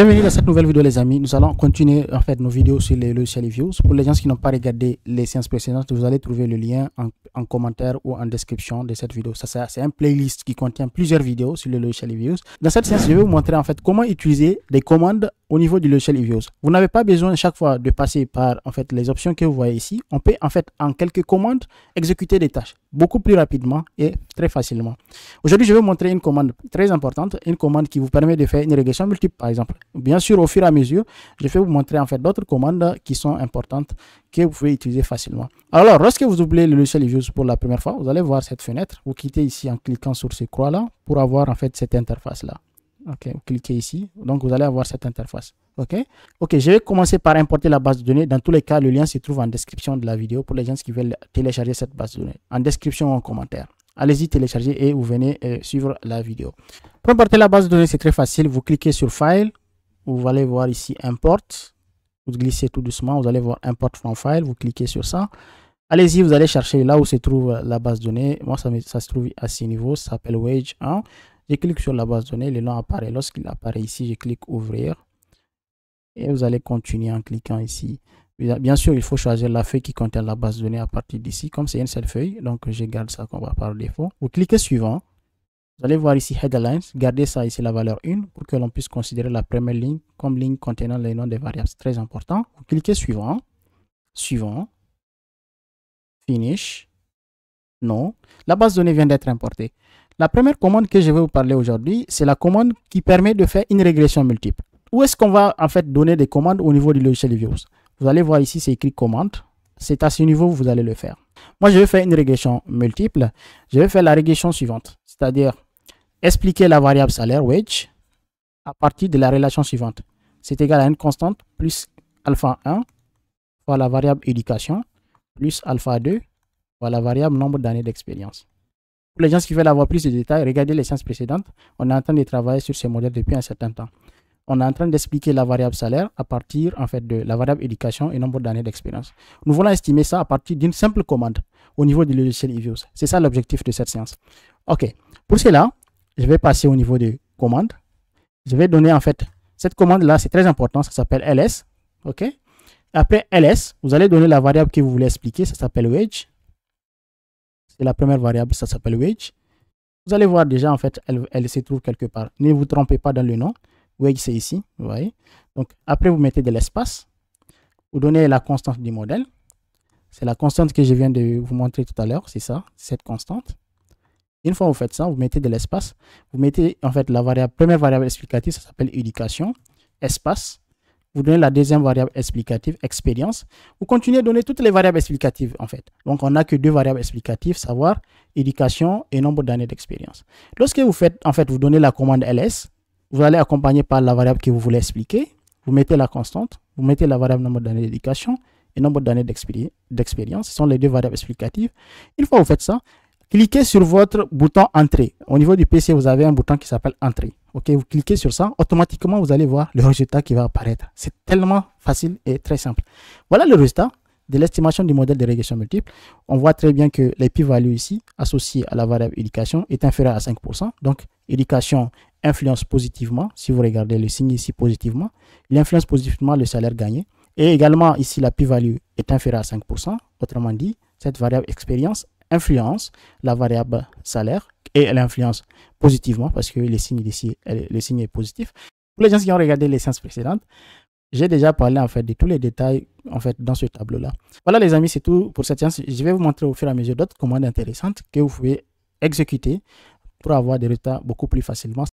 Bienvenue dans cette nouvelle vidéo les amis. Nous allons continuer en fait nos vidéos sur les logiciels views. Pour les gens qui n'ont pas regardé les séances précédentes, vous allez trouver le lien en, commentaire ou en description de cette vidéo. Ça c'est un playlist qui contient plusieurs vidéos sur les logiciels views. Dans cette séance, je vais vous montrer en fait comment utiliser des commandes au niveau du logiciel Ivios. Vous n'avez pas besoin chaque fois de passer par en fait, les options que vous voyez ici. On peut en fait en quelques commandes exécuter des tâches beaucoup plus rapidement et très facilement. Aujourd'hui, je vais vous montrer une commande très importante, une commande qui vous permet de faire une régression multiple par exemple. Bien sûr, au fur et à mesure, je vais vous montrer en fait d'autres commandes qui sont importantes que vous pouvez utiliser facilement. Alors, lorsque vous oubliez le logiciel Ivios pour la première fois, vous allez voir cette fenêtre. Vous quittez ici en cliquant sur ce croix là pour avoir en fait cette interface là. OK, vous cliquez ici. Donc, vous allez avoir cette interface. OK, OK, je vais commencer par importer la base de données. Dans tous les cas, le lien se trouve en description de la vidéo pour les gens qui veulent télécharger cette base de données. En description ou en commentaire. Allez-y télécharger et vous venez euh, suivre la vidéo. Pour importer la base de données, c'est très facile. Vous cliquez sur File. Vous allez voir ici Import. Vous glissez tout doucement. Vous allez voir Import from File. Vous cliquez sur ça. Allez-y, vous allez chercher là où se trouve la base de données. Moi, ça, ça se trouve à ce niveaux Ça s'appelle Wage 1. Je clique sur la base de données, le nom apparaît. Lorsqu'il apparaît ici, je clique ouvrir. Et vous allez continuer en cliquant ici. Bien sûr, il faut choisir la feuille qui contient la base de données à partir d'ici. Comme c'est une seule feuille, donc je garde ça comme par défaut. Vous cliquez suivant. Vous allez voir ici Headlines. Gardez ça ici la valeur 1 pour que l'on puisse considérer la première ligne comme ligne contenant les noms des variables. C'est très important. Vous cliquez suivant. Suivant. Finish. Non. La base de données vient d'être importée. La première commande que je vais vous parler aujourd'hui, c'est la commande qui permet de faire une régression multiple. Où est-ce qu'on va en fait donner des commandes au niveau du logiciel Views Vous allez voir ici, c'est écrit commande. C'est à ce niveau que vous allez le faire. Moi, je vais faire une régression multiple. Je vais faire la régression suivante, c'est-à-dire expliquer la variable salaire wage à partir de la relation suivante. C'est égal à une constante plus alpha 1 fois la variable éducation plus alpha 2 fois la variable nombre d'années d'expérience. Pour les gens qui veulent avoir plus de détails, regardez les séances précédentes. On est en train de travailler sur ces modèles depuis un certain temps. On est en train d'expliquer la variable salaire à partir en fait, de la variable éducation et nombre d'années d'expérience. Nous voulons estimer ça à partir d'une simple commande au niveau du logiciel EVIOS. C'est ça l'objectif de cette séance. OK. Pour cela, je vais passer au niveau des commandes. Je vais donner en fait cette commande-là, c'est très important, ça s'appelle ls. OK. Après ls, vous allez donner la variable que vous voulez expliquer, ça s'appelle wage. C'est la première variable, ça s'appelle Wage. Vous allez voir déjà, en fait, elle, se trouve quelque part. Ne vous trompez pas dans le nom. Wage, c'est ici, vous voyez. Donc, après, vous mettez de l'espace. Vous donnez la constante du modèle. C'est la constante que je viens de vous montrer tout à l'heure, c'est ça, cette constante. Une fois vous faites ça, vous mettez de l'espace. Vous mettez, en fait, la variable, première variable explicative, ça s'appelle éducation, espace vous donnez la deuxième variable explicative, expérience. Vous continuez à donner toutes les variables explicatives, en fait. Donc, on n'a que deux variables explicatives, savoir, éducation et nombre d'années d'expérience. Lorsque vous faites, en fait, vous donnez la commande ls, vous allez accompagner par la variable que vous voulez expliquer. Vous mettez la constante, vous mettez la variable nombre d'années d'éducation et nombre d'années d'expérience. Ce sont les deux variables explicatives. Une fois que vous faites ça, cliquez sur votre bouton Entrée. Au niveau du PC, vous avez un bouton qui s'appelle Entrée ok vous cliquez sur ça automatiquement vous allez voir le résultat qui va apparaître c'est tellement facile et très simple voilà le résultat de l'estimation du modèle de régression multiple, on voit très bien que les p-values ici, associées à la variable éducation, est inférieure à 5%. Donc, éducation influence positivement, si vous regardez le signe ici positivement, il influence positivement le salaire gagné. Et également, ici, la p-value est inférieure à 5%. Autrement dit, cette variable expérience influence la variable salaire et elle influence positivement parce que le signe ici, le signe est positif. Pour les gens qui ont regardé les séances précédentes, j'ai déjà parlé en fait de tous les détails en fait dans ce tableau-là. Voilà les amis, c'est tout pour cette séance. Je vais vous montrer au fur et à mesure d'autres commandes intéressantes que vous pouvez exécuter pour avoir des résultats beaucoup plus facilement.